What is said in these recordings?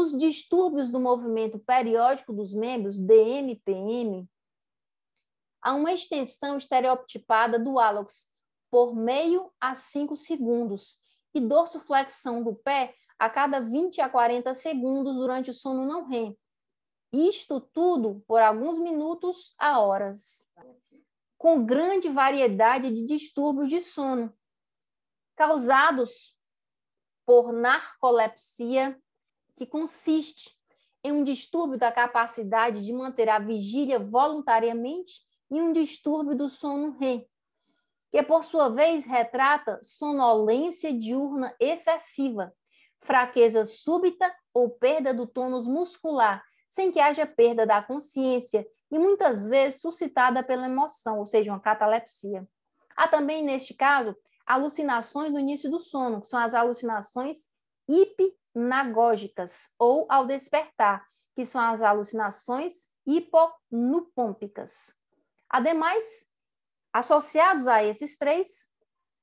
os distúrbios do movimento periódico dos membros, DMPM, há uma extensão estereotipada do hálux por meio a 5 segundos e dorsoflexão do pé a cada 20 a 40 segundos durante o sono não REM. Isto tudo por alguns minutos a horas, com grande variedade de distúrbios de sono causados por narcolepsia, que consiste em um distúrbio da capacidade de manter a vigília voluntariamente e um distúrbio do sono REM, que por sua vez retrata sonolência diurna excessiva, fraqueza súbita ou perda do tônus muscular, sem que haja perda da consciência e muitas vezes suscitada pela emoção, ou seja, uma catalepsia. Há também, neste caso, alucinações no início do sono, que são as alucinações nagógicas ou ao despertar, que são as alucinações hiponupômpicas. Ademais, associados a esses três,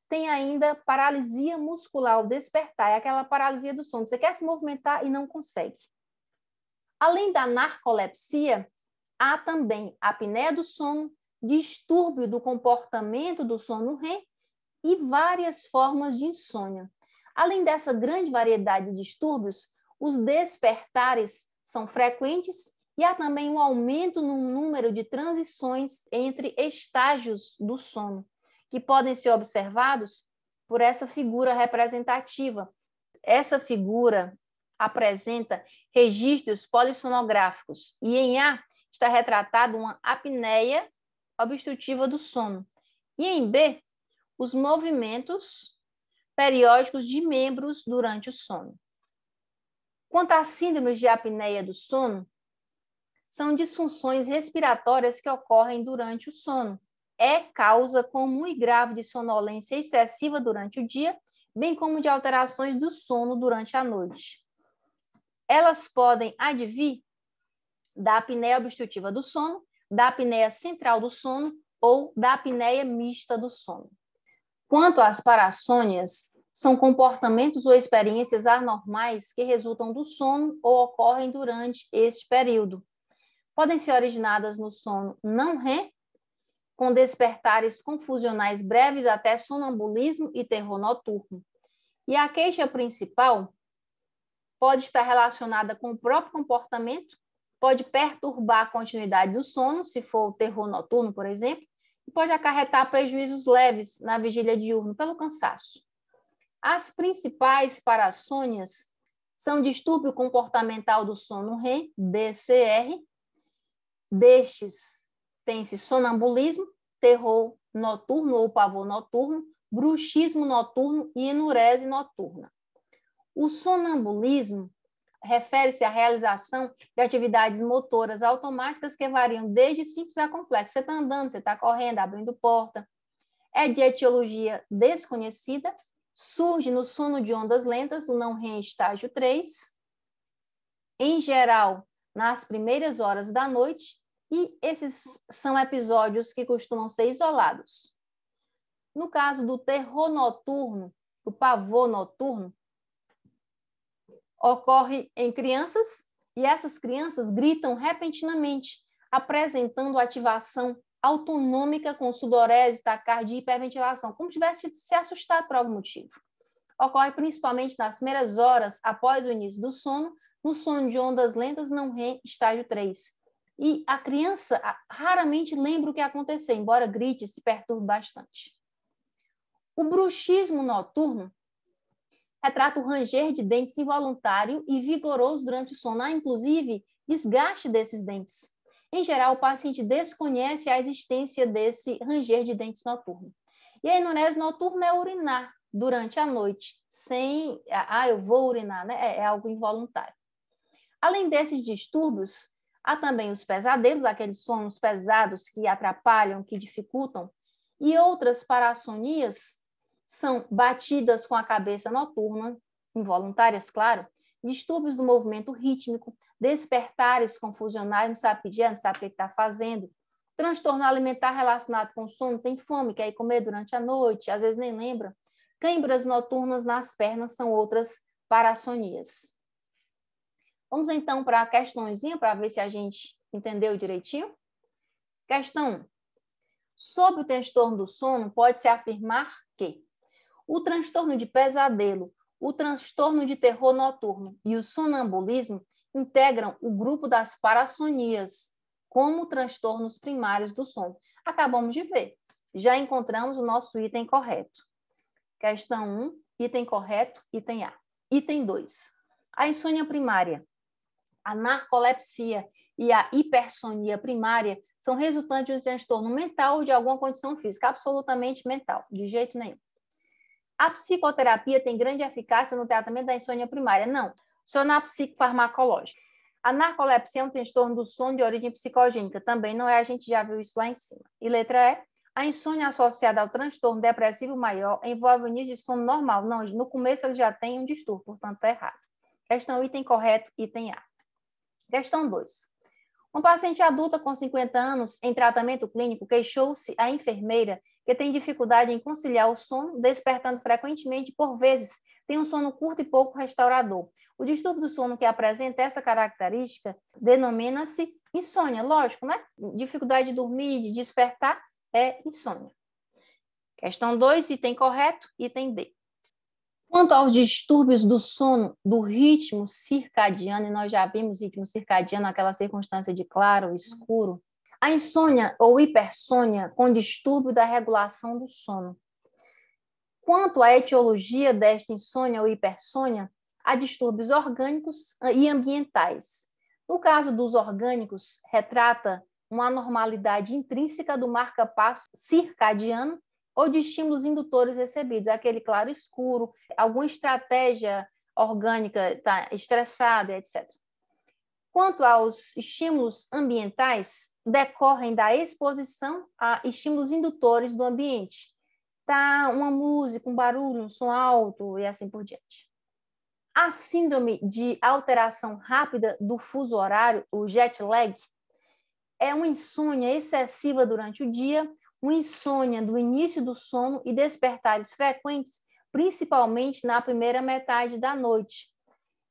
tem ainda paralisia muscular ao despertar, é aquela paralisia do sono. Você quer se movimentar e não consegue. Além da narcolepsia, há também apneia do sono, distúrbio do comportamento do sono REM e várias formas de insônia. Além dessa grande variedade de distúrbios, os despertares são frequentes e há também um aumento no número de transições entre estágios do sono, que podem ser observados por essa figura representativa. Essa figura apresenta registros polissonográficos e em A está retratada uma apneia obstrutiva do sono. E em B, os movimentos periódicos de membros durante o sono. Quanto às síndromes de apneia do sono, são disfunções respiratórias que ocorrem durante o sono. É causa comum e grave de sonolência excessiva durante o dia, bem como de alterações do sono durante a noite. Elas podem advir da apneia obstrutiva do sono, da apneia central do sono ou da apneia mista do sono. Quanto às parassônias, são comportamentos ou experiências anormais que resultam do sono ou ocorrem durante este período. Podem ser originadas no sono não REM, com despertares confusionais breves até sonambulismo e terror noturno. E a queixa principal pode estar relacionada com o próprio comportamento, pode perturbar a continuidade do sono, se for o terror noturno, por exemplo, pode acarretar prejuízos leves na vigília diurna pelo cansaço. As principais parassônias são distúrbio comportamental do sono REM, DCR. Destes tem-se sonambulismo, terror noturno ou pavor noturno, bruxismo noturno e enurese noturna. O sonambulismo refere-se à realização de atividades motoras automáticas que variam desde simples a complexo. Você está andando, você está correndo, abrindo porta. É de etiologia desconhecida, surge no sono de ondas lentas, o não REM estágio 3. Em geral, nas primeiras horas da noite, e esses são episódios que costumam ser isolados. No caso do terror noturno, do pavor noturno, ocorre em crianças e essas crianças gritam repentinamente, apresentando ativação autonômica com sudorese, taquicardia e hiperventilação, como se tivesse se assustado por algum motivo. Ocorre principalmente nas primeiras horas após o início do sono, no sono de ondas lentas não REM, estágio 3. E a criança raramente lembra o que aconteceu, embora grite e se perturbe bastante. O bruxismo noturno retrata o ranger de dentes involuntário e vigoroso durante o sono, há inclusive desgaste desses dentes. Em geral, o paciente desconhece a existência desse ranger de dentes noturno. E a enurese noturna é urinar durante a noite, sem, ah, ah, eu vou urinar, né? É, é algo involuntário. Além desses distúrbios, há também os pesadelos, aqueles sonhos pesados que atrapalham, que dificultam, e outras parassonias são batidas com a cabeça noturna, involuntárias, claro, distúrbios do movimento rítmico, despertares confusionais, não sabe pedir, não sabe o que é está fazendo, transtorno alimentar relacionado com sono, tem fome, quer ir comer durante a noite, às vezes nem lembra. Câimbras noturnas nas pernas são outras parassonias. Vamos então para a questãozinha, para ver se a gente entendeu direitinho. Questão 1. Sobre o transtorno do sono, pode-se afirmar que o transtorno de pesadelo, o transtorno de terror noturno e o sonambulismo integram o grupo das parassonias, como transtornos primários do sono. Acabamos de ver. Já encontramos o nosso item correto. Questão 1, item correto, item A. Item 2. A insônia primária, a narcolepsia e a hipersonia primária são resultantes de um transtorno mental ou de alguma condição física, absolutamente mental, de jeito nenhum a psicoterapia tem grande eficácia no tratamento da insônia primária. Não, só na psicofarmacológica. A narcolepsia é um transtorno do sono de origem psicogênica. Também não é, a gente já viu isso lá em cima. E letra E, a insônia associada ao transtorno depressivo maior envolve o início de sono normal. Não, no começo ele já tem um distúrbio, portanto está errado. Questão item correto, item A. Questão 2. Uma paciente adulta com 50 anos em tratamento clínico queixou-se à enfermeira que tem dificuldade em conciliar o sono, despertando frequentemente, por vezes tem um sono curto e pouco restaurador. O distúrbio do sono que apresenta essa característica denomina-se insônia, lógico, né? Dificuldade de dormir, de despertar é insônia. Questão 2, item correto, item D. Quanto aos distúrbios do sono, do ritmo circadiano, e nós já vimos ritmo circadiano, aquela circunstância de claro, escuro, a insônia ou hipersônia com distúrbio da regulação do sono. Quanto à etiologia desta insônia ou hipersônia, há distúrbios orgânicos e ambientais. No caso dos orgânicos, retrata uma anormalidade intrínseca do marca-passo circadiano ou de estímulos indutores recebidos, aquele claro escuro, alguma estratégia orgânica está estressada, etc. Quanto aos estímulos ambientais, decorrem da exposição a estímulos indutores do ambiente. Tá uma música, um barulho, um som alto e assim por diante. A síndrome de alteração rápida do fuso horário, o jet lag, é uma insônia excessiva durante o dia uma insônia do início do sono e despertares frequentes, principalmente na primeira metade da noite.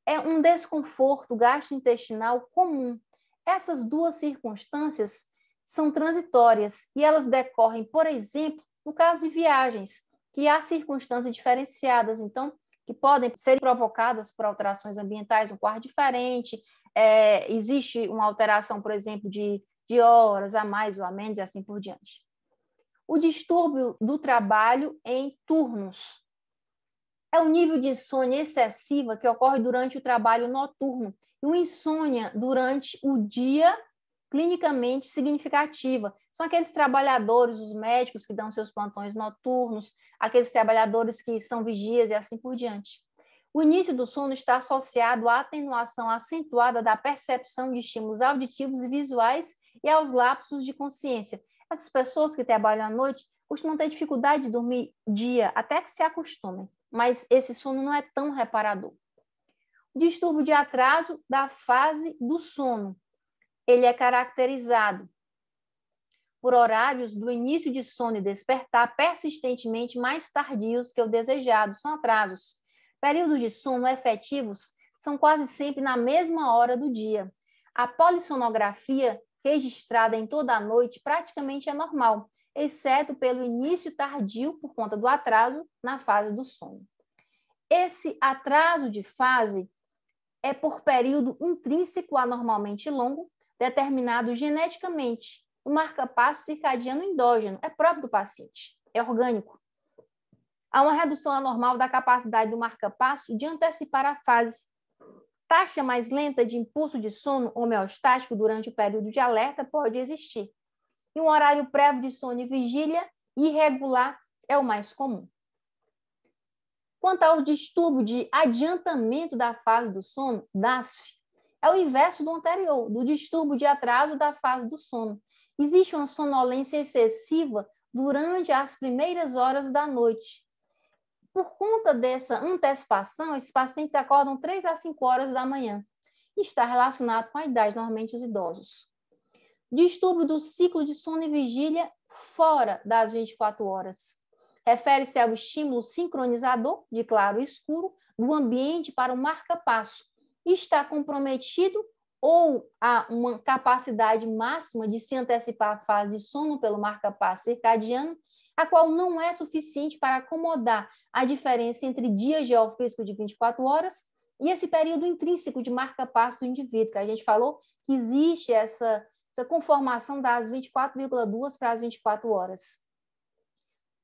É um desconforto gastrointestinal comum. Essas duas circunstâncias são transitórias e elas decorrem, por exemplo, no caso de viagens, que há circunstâncias diferenciadas, então, que podem ser provocadas por alterações ambientais, um quarto diferente, é, existe uma alteração, por exemplo, de, de horas a mais ou a menos e assim por diante o distúrbio do trabalho em turnos. É o nível de insônia excessiva que ocorre durante o trabalho noturno e uma insônia durante o dia clinicamente significativa. São aqueles trabalhadores, os médicos que dão seus plantões noturnos, aqueles trabalhadores que são vigias e assim por diante. O início do sono está associado à atenuação acentuada da percepção de estímulos auditivos e visuais e aos lapsos de consciência. Essas pessoas que trabalham à noite costumam ter dificuldade de dormir dia até que se acostumem, mas esse sono não é tão reparador. O distúrbio de atraso da fase do sono. Ele é caracterizado por horários do início de sono e despertar persistentemente mais tardios que o desejado, são atrasos. Períodos de sono efetivos são quase sempre na mesma hora do dia. A polissonografia registrada em toda a noite praticamente é normal, exceto pelo início tardio por conta do atraso na fase do sono. Esse atraso de fase é por período intrínseco anormalmente longo, determinado geneticamente. O marca-passo circadiano endógeno é próprio do paciente, é orgânico. Há uma redução anormal da capacidade do marca-passo de antecipar a fase, taxa mais lenta de impulso de sono homeostático durante o período de alerta pode existir. E um horário prévio de sono e vigília irregular é o mais comum. Quanto ao distúrbio de adiantamento da fase do sono, DASF, é o inverso do anterior, do distúrbio de atraso da fase do sono. Existe uma sonolência excessiva durante as primeiras horas da noite, por conta dessa antecipação, esses pacientes acordam 3 a 5 horas da manhã e está relacionado com a idade, normalmente os idosos. Distúrbio do ciclo de sono e vigília fora das 24 horas. Refere-se ao estímulo sincronizador de claro e escuro do ambiente para o marca-passo. Está comprometido ou há uma capacidade máxima de se antecipar à fase de sono pelo marca-passo circadiano, a qual não é suficiente para acomodar a diferença entre dia geofísico de 24 horas e esse período intrínseco de marca-passo do indivíduo, que a gente falou que existe essa, essa conformação das 24,2 para as 24 horas.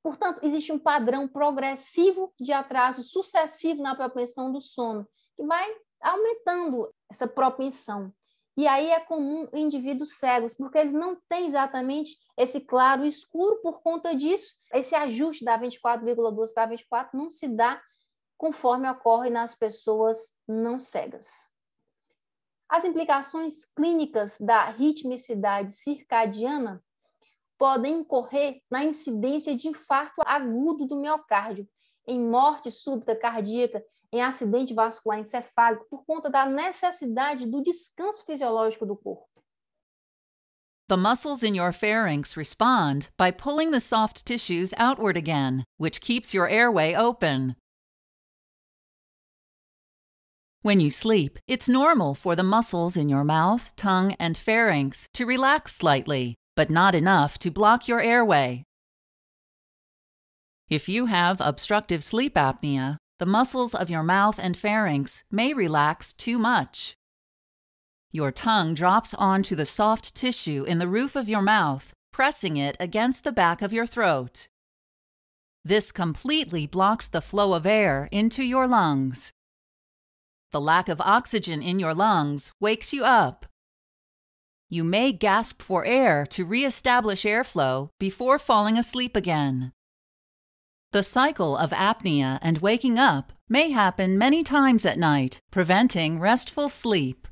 Portanto, existe um padrão progressivo de atraso sucessivo na propensão do sono, que vai aumentando essa propensão. E aí é comum indivíduos cegos, porque eles não têm exatamente esse claro escuro por conta disso. Esse ajuste da 24,2 para 24 não se dá conforme ocorre nas pessoas não cegas. As implicações clínicas da ritmicidade circadiana podem incorrer na incidência de infarto agudo do miocárdio, em morte súbita cardíaca, em acidente vascular encefálico, por conta da necessidade do descanso fisiológico do corpo. The muscles in your pharynx respond by pulling the soft tissues outward again, which keeps your airway open. When you sleep, it's normal for the muscles in your mouth, tongue, and pharynx to relax slightly, but not enough to block your airway. If you have obstructive sleep apnea, the muscles of your mouth and pharynx may relax too much. Your tongue drops onto the soft tissue in the roof of your mouth, pressing it against the back of your throat. This completely blocks the flow of air into your lungs. The lack of oxygen in your lungs wakes you up. You may gasp for air to reestablish airflow before falling asleep again. The cycle of apnea and waking up may happen many times at night, preventing restful sleep.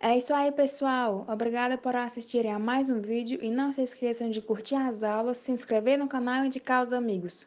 É isso aí, pessoal! Obrigada por assistirem a mais um vídeo e não se esqueçam de curtir as aulas, se inscrever no canal e indicar os amigos.